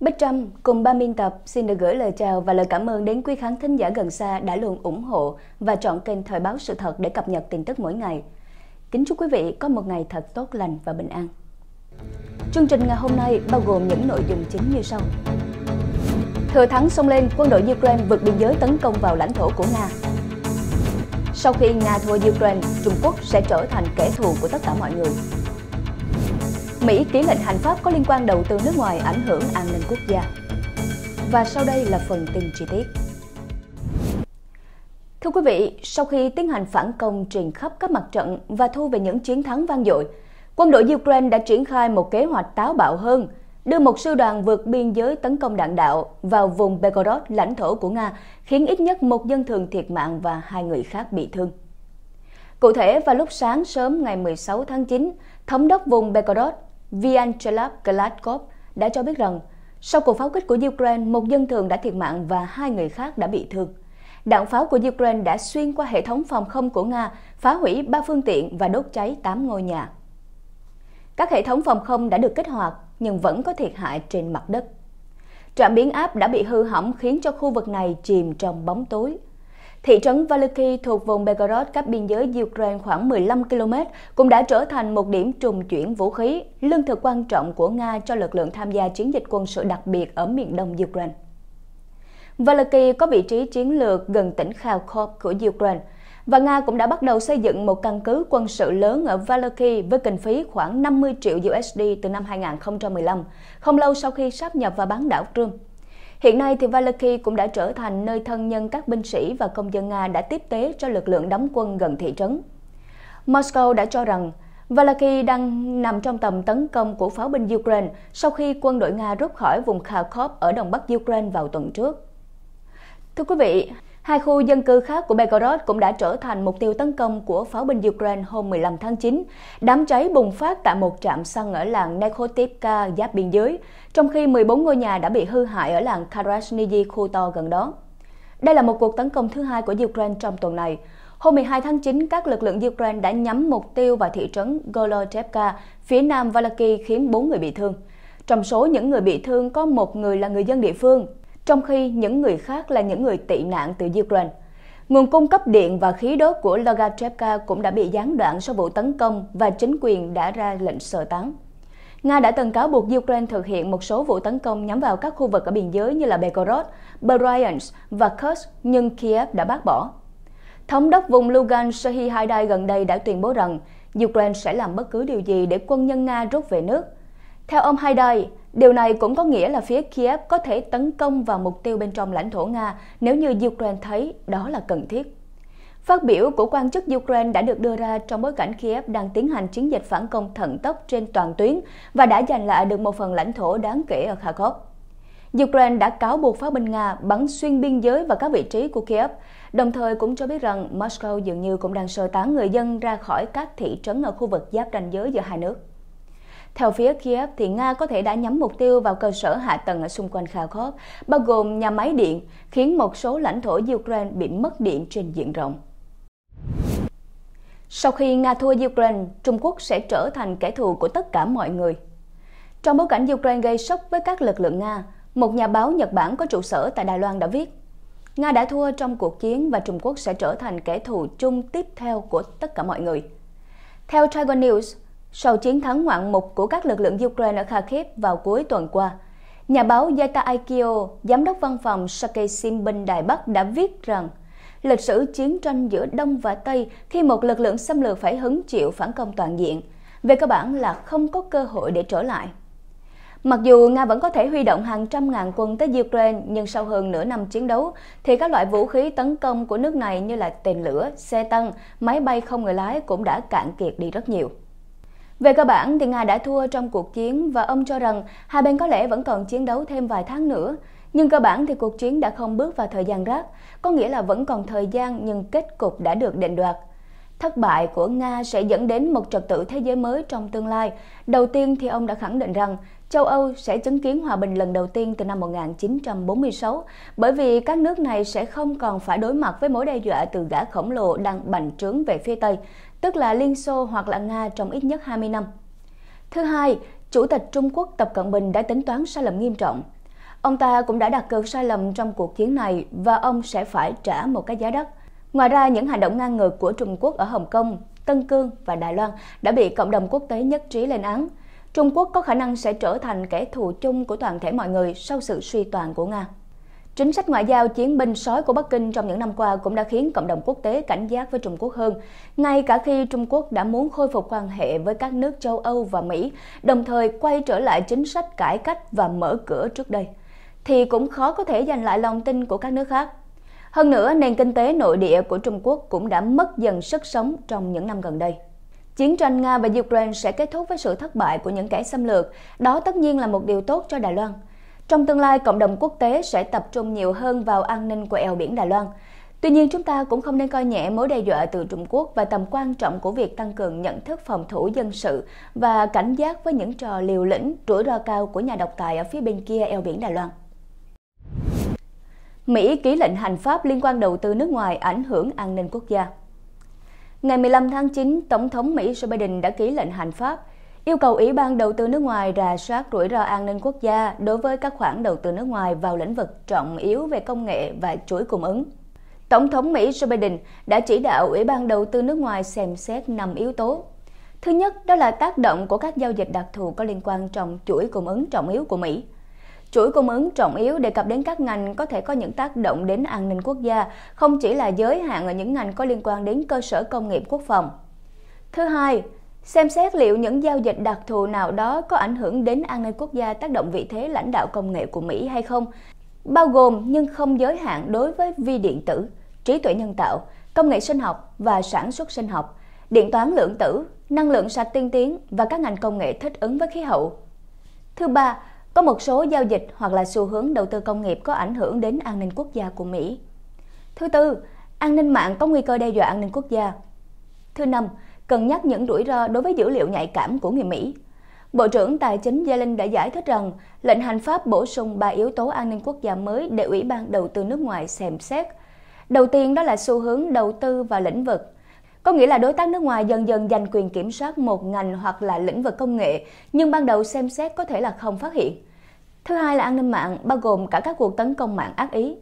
Bích Trâm cùng ba biên tập xin được gửi lời chào và lời cảm ơn đến quý khán thính giả gần xa đã luôn ủng hộ và chọn kênh Thời báo sự thật để cập nhật tin tức mỗi ngày. Kính chúc quý vị có một ngày thật tốt lành và bình an. Chương trình ngày hôm nay bao gồm những nội dung chính như sau. Thừa thắng xông lên, quân đội Ukraine vượt biên giới tấn công vào lãnh thổ của Nga. Sau khi Nga thua Ukraine, Trung Quốc sẽ trở thành kẻ thù của tất cả mọi người. Mỹ ký lệnh hành pháp có liên quan đầu tư nước ngoài ảnh hưởng an ninh quốc gia. Và sau đây là phần tin chi tiết. Thưa quý vị, sau khi tiến hành phản công trên khắp các mặt trận và thu về những chiến thắng vang dội, quân đội Ukraine đã triển khai một kế hoạch táo bạo hơn, đưa một sư đoàn vượt biên giới tấn công đạn đạo vào vùng Belgorod, lãnh thổ của Nga, khiến ít nhất một dân thường thiệt mạng và hai người khác bị thương. Cụ thể, vào lúc sáng sớm ngày 16 tháng 9, Thống đốc vùng Belgorod Vyacheslav Gladkov đã cho biết rằng sau cuộc pháo kích của Ukraine, một dân thường đã thiệt mạng và hai người khác đã bị thương. Đạn pháo của Ukraine đã xuyên qua hệ thống phòng không của Nga, phá hủy ba phương tiện và đốt cháy 8 ngôi nhà. Các hệ thống phòng không đã được kích hoạt nhưng vẫn có thiệt hại trên mặt đất. Trạm biến áp đã bị hư hỏng khiến cho khu vực này chìm trong bóng tối. Thị trấn Veliky thuộc vùng Belgorod cách biên giới Ukraine khoảng 15 km cũng đã trở thành một điểm trùng chuyển vũ khí, lương thực quan trọng của Nga cho lực lượng tham gia chiến dịch quân sự đặc biệt ở miền đông Ukraine. Veliky có vị trí chiến lược gần tỉnh Kharkov của Ukraine, và Nga cũng đã bắt đầu xây dựng một căn cứ quân sự lớn ở Veliky với kinh phí khoảng 50 triệu USD từ năm 2015, không lâu sau khi sáp nhập vào bán đảo Crimea. Hiện nay thì Valaki cũng đã trở thành nơi thân nhân các binh sĩ và công dân Nga đã tiếp tế cho lực lượng đóng quân gần thị trấn. Moscow đã cho rằng Valaki đang nằm trong tầm tấn công của pháo binh Ukraine sau khi quân đội Nga rút khỏi vùng Kharkov ở đông bắc Ukraine vào tuần trước. Thưa quý vị, Hai khu dân cư khác của Belgorod cũng đã trở thành mục tiêu tấn công của pháo binh Ukraine hôm 15 tháng 9. Đám cháy bùng phát tại một trạm xăng ở làng Nekhotivka giáp biên giới, trong khi 14 ngôi nhà đã bị hư hại ở làng Karasnyi khu to gần đó. Đây là một cuộc tấn công thứ hai của Ukraine trong tuần này. Hôm 12 tháng 9, các lực lượng Ukraine đã nhắm mục tiêu vào thị trấn Golotevka, phía nam Valaki khiến 4 người bị thương. Trong số những người bị thương có một người là người dân địa phương, trong khi những người khác là những người tị nạn từ Ukraine. Nguồn cung cấp điện và khí đốt của Logachevka cũng đã bị gián đoạn sau vụ tấn công và chính quyền đã ra lệnh sơ tán. Nga đã từng cáo buộc Ukraine thực hiện một số vụ tấn công nhắm vào các khu vực ở biên giới như là Belgorod, Bryansk và Kursk, nhưng Kiev đã bác bỏ. Thống đốc vùng Lugansk Serhiy Haidai gần đây đã tuyên bố rằng Ukraine sẽ làm bất cứ điều gì để quân nhân Nga rút về nước. Theo ông Haidai, Điều này cũng có nghĩa là phía Kiev có thể tấn công vào mục tiêu bên trong lãnh thổ Nga nếu như Ukraine thấy đó là cần thiết. Phát biểu của quan chức Ukraine đã được đưa ra trong bối cảnh Kiev đang tiến hành chiến dịch phản công thần tốc trên toàn tuyến và đã giành lại được một phần lãnh thổ đáng kể ở Kharkov. Ukraine đã cáo buộc pháo binh Nga bắn xuyên biên giới và các vị trí của Kiev, đồng thời cũng cho biết rằng Moscow dường như cũng đang sơ tán người dân ra khỏi các thị trấn ở khu vực giáp ranh giới giữa hai nước. Theo phía Kiev, thì Nga có thể đã nhắm mục tiêu vào cơ sở hạ tầng ở xung quanh Kharkov, bao gồm nhà máy điện, khiến một số lãnh thổ Ukraine bị mất điện trên diện rộng. Sau khi Nga thua Ukraine, Trung Quốc sẽ trở thành kẻ thù của tất cả mọi người. Trong bối cảnh Ukraine gây sốc với các lực lượng Nga, một nhà báo Nhật Bản có trụ sở tại Đài Loan đã viết Nga đã thua trong cuộc chiến và Trung Quốc sẽ trở thành kẻ thù chung tiếp theo của tất cả mọi người. Theo Tiger News, sau chiến thắng ngoạn mục của các lực lượng Ukraine ở Kharkiv vào cuối tuần qua. Nhà báo Yata Aikio, giám đốc văn phòng Sakai Simbin Đài Bắc đã viết rằng lịch sử chiến tranh giữa Đông và Tây khi một lực lượng xâm lược phải hứng chịu phản công toàn diện, về cơ bản là không có cơ hội để trở lại. Mặc dù Nga vẫn có thể huy động hàng trăm ngàn quân tới Ukraine, nhưng sau hơn nửa năm chiến đấu, thì các loại vũ khí tấn công của nước này như là tên lửa, xe tăng, máy bay không người lái cũng đã cạn kiệt đi rất nhiều. Về cơ bản thì Nga đã thua trong cuộc chiến và ông cho rằng hai bên có lẽ vẫn còn chiến đấu thêm vài tháng nữa. Nhưng cơ bản thì cuộc chiến đã không bước vào thời gian rác, có nghĩa là vẫn còn thời gian nhưng kết cục đã được định đoạt. Thất bại của Nga sẽ dẫn đến một trật tự thế giới mới trong tương lai. Đầu tiên thì ông đã khẳng định rằng châu Âu sẽ chứng kiến hòa bình lần đầu tiên từ năm 1946 bởi vì các nước này sẽ không còn phải đối mặt với mối đe dọa từ gã khổng lồ đang bành trướng về phía Tây, tức là Liên Xô hoặc là Nga trong ít nhất 20 năm. Thứ hai, Chủ tịch Trung Quốc Tập Cận Bình đã tính toán sai lầm nghiêm trọng. Ông ta cũng đã đặt cược sai lầm trong cuộc chiến này và ông sẽ phải trả một cái giá đắt. Ngoài ra, những hành động ngang ngược của Trung Quốc ở Hồng Kông, Tân Cương và Đài Loan đã bị cộng đồng quốc tế nhất trí lên án. Trung Quốc có khả năng sẽ trở thành kẻ thù chung của toàn thể mọi người sau sự suy toàn của Nga. Chính sách ngoại giao chiến binh sói của Bắc Kinh trong những năm qua cũng đã khiến cộng đồng quốc tế cảnh giác với Trung Quốc hơn, ngay cả khi Trung Quốc đã muốn khôi phục quan hệ với các nước châu Âu và Mỹ, đồng thời quay trở lại chính sách cải cách và mở cửa trước đây, thì cũng khó có thể giành lại lòng tin của các nước khác. Hơn nữa, nền kinh tế nội địa của Trung Quốc cũng đã mất dần sức sống trong những năm gần đây. Chiến tranh Nga và Ukraine sẽ kết thúc với sự thất bại của những kẻ xâm lược, đó tất nhiên là một điều tốt cho Đài Loan – trong tương lai, cộng đồng quốc tế sẽ tập trung nhiều hơn vào an ninh của eo biển Đài Loan. Tuy nhiên, chúng ta cũng không nên coi nhẹ mối đe dọa từ Trung Quốc và tầm quan trọng của việc tăng cường nhận thức phòng thủ dân sự và cảnh giác với những trò liều lĩnh, rủi ro cao của nhà độc tài ở phía bên kia eo biển Đài Loan. Mỹ ký lệnh hành pháp liên quan đầu tư nước ngoài ảnh hưởng an ninh quốc gia. Ngày 15 tháng 9, Tổng thống Mỹ Joe Biden đã ký lệnh hành pháp yêu cầu Ủy ban đầu tư nước ngoài rà soát rủi ro an ninh quốc gia đối với các khoản đầu tư nước ngoài vào lĩnh vực trọng yếu về công nghệ và chuỗi cung ứng. Tổng thống Mỹ Joe Biden đã chỉ đạo Ủy ban đầu tư nước ngoài xem xét 5 yếu tố. Thứ nhất, đó là tác động của các giao dịch đặc thù có liên quan trong chuỗi cung ứng trọng yếu của Mỹ. Chuỗi cung ứng trọng yếu đề cập đến các ngành có thể có những tác động đến an ninh quốc gia, không chỉ là giới hạn ở những ngành có liên quan đến cơ sở công nghiệp quốc phòng. Thứ hai, xem xét liệu những giao dịch đặc thù nào đó có ảnh hưởng đến an ninh quốc gia tác động vị thế lãnh đạo công nghệ của Mỹ hay không, bao gồm nhưng không giới hạn đối với vi điện tử, trí tuệ nhân tạo, công nghệ sinh học và sản xuất sinh học, điện toán lượng tử, năng lượng sạch tiên tiến và các ngành công nghệ thích ứng với khí hậu. Thứ ba, có một số giao dịch hoặc là xu hướng đầu tư công nghiệp có ảnh hưởng đến an ninh quốc gia của Mỹ. Thứ tư, an ninh mạng có nguy cơ đe dọa an ninh quốc gia. Thứ năm, cân nhắc những rủi ro đối với dữ liệu nhạy cảm của người Mỹ. Bộ trưởng Tài chính Yellen đã giải thích rằng lệnh hành pháp bổ sung ba yếu tố an ninh quốc gia mới để Ủy ban đầu tư nước ngoài xem xét. Đầu tiên đó là xu hướng đầu tư vào lĩnh vực. Có nghĩa là đối tác nước ngoài dần dần giành quyền kiểm soát một ngành hoặc là lĩnh vực công nghệ, nhưng ban đầu xem xét có thể là không phát hiện. Thứ hai là an ninh mạng, bao gồm cả các cuộc tấn công mạng ác ý,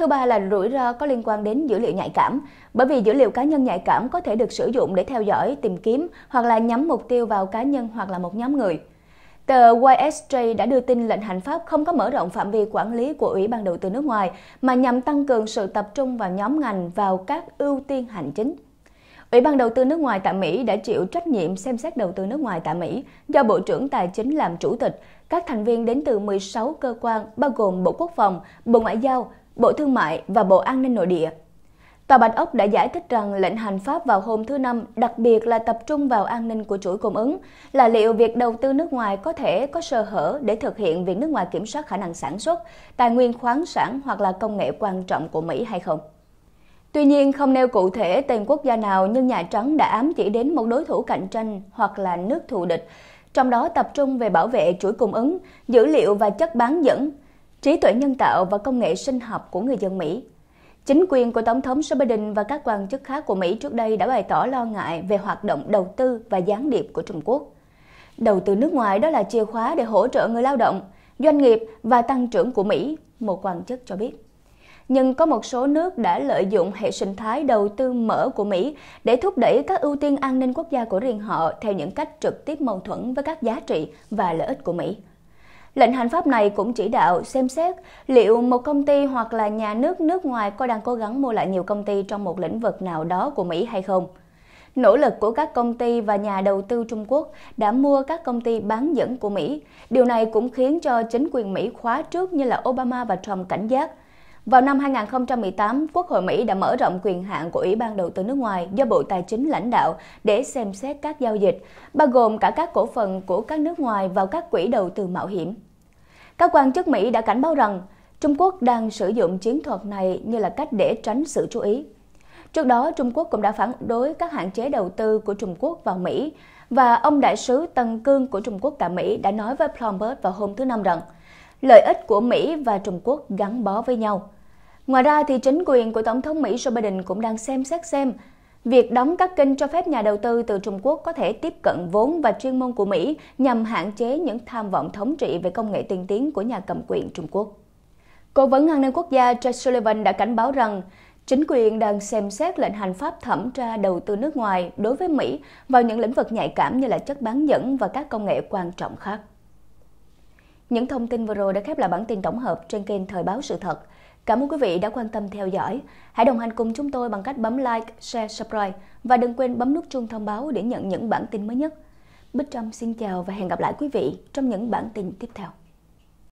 Thứ ba là rủi ro có liên quan đến dữ liệu nhạy cảm, bởi vì dữ liệu cá nhân nhạy cảm có thể được sử dụng để theo dõi, tìm kiếm hoặc là nhắm mục tiêu vào cá nhân hoặc là một nhóm người. Tờ YSJ đã đưa tin lệnh hành pháp không có mở rộng phạm vi quản lý của Ủy ban đầu tư nước ngoài mà nhằm tăng cường sự tập trung vào nhóm ngành vào các ưu tiên hành chính. Ủy ban đầu tư nước ngoài tại Mỹ đã chịu trách nhiệm xem xét đầu tư nước ngoài tại Mỹ do Bộ trưởng Tài chính làm chủ tịch. Các thành viên đến từ 16 cơ quan bao gồm Bộ Quốc phòng, Bộ Ngoại giao, Bộ Thương mại và Bộ An ninh Nội địa. Tòa Bạch Ốc đã giải thích rằng lệnh hành pháp vào hôm thứ Năm, đặc biệt là tập trung vào an ninh của chuỗi cung ứng, là liệu việc đầu tư nước ngoài có thể có sơ hở để thực hiện việc nước ngoài kiểm soát khả năng sản xuất, tài nguyên khoáng sản hoặc là công nghệ quan trọng của Mỹ hay không. Tuy nhiên, không nêu cụ thể tên quốc gia nào nhưng Nhà Trắng đã ám chỉ đến một đối thủ cạnh tranh hoặc là nước thù địch, trong đó tập trung về bảo vệ chuỗi cung ứng, dữ liệu và chất bán dẫn, trí tuệ nhân tạo và công nghệ sinh học của người dân Mỹ. Chính quyền của Tổng thống Joe Biden và các quan chức khác của Mỹ trước đây đã bày tỏ lo ngại về hoạt động đầu tư và gián điệp của Trung Quốc. Đầu tư nước ngoài đó là chìa khóa để hỗ trợ người lao động, doanh nghiệp và tăng trưởng của Mỹ, một quan chức cho biết. Nhưng có một số nước đã lợi dụng hệ sinh thái đầu tư mở của Mỹ để thúc đẩy các ưu tiên an ninh quốc gia của riêng họ theo những cách trực tiếp mâu thuẫn với các giá trị và lợi ích của Mỹ. Lệnh hành pháp này cũng chỉ đạo xem xét liệu một công ty hoặc là nhà nước nước ngoài có đang cố gắng mua lại nhiều công ty trong một lĩnh vực nào đó của Mỹ hay không. Nỗ lực của các công ty và nhà đầu tư Trung Quốc đã mua các công ty bán dẫn của Mỹ. Điều này cũng khiến cho chính quyền Mỹ khóa trước như là Obama và Trump cảnh giác – vào năm 2018, Quốc hội Mỹ đã mở rộng quyền hạn của Ủy ban đầu tư nước ngoài do Bộ Tài chính lãnh đạo để xem xét các giao dịch, bao gồm cả các cổ phần của các nước ngoài vào các quỹ đầu tư mạo hiểm. Các quan chức Mỹ đã cảnh báo rằng Trung Quốc đang sử dụng chiến thuật này như là cách để tránh sự chú ý. Trước đó, Trung Quốc cũng đã phản đối các hạn chế đầu tư của Trung Quốc vào Mỹ và ông đại sứ Tân Cương của Trung Quốc tại Mỹ đã nói với Bloomberg vào hôm thứ Năm rằng – lợi ích của Mỹ và Trung Quốc gắn bó với nhau. Ngoài ra thì chính quyền của Tổng thống Mỹ Joe Biden cũng đang xem xét xem việc đóng các kênh cho phép nhà đầu tư từ Trung Quốc có thể tiếp cận vốn và chuyên môn của Mỹ nhằm hạn chế những tham vọng thống trị về công nghệ tiên tiến của nhà cầm quyền Trung Quốc. Cố vấn an ninh quốc gia Jake Sullivan đã cảnh báo rằng chính quyền đang xem xét lệnh hành pháp thẩm tra đầu tư nước ngoài đối với Mỹ vào những lĩnh vực nhạy cảm như là chất bán dẫn và các công nghệ quan trọng khác. Những thông tin vừa rồi đã khép lại bản tin tổng hợp trên kênh Thời báo sự thật. Cảm ơn quý vị đã quan tâm theo dõi. Hãy đồng hành cùng chúng tôi bằng cách bấm like, share, subscribe và đừng quên bấm nút chuông thông báo để nhận những bản tin mới nhất. Bích Trâm xin chào và hẹn gặp lại quý vị trong những bản tin tiếp theo.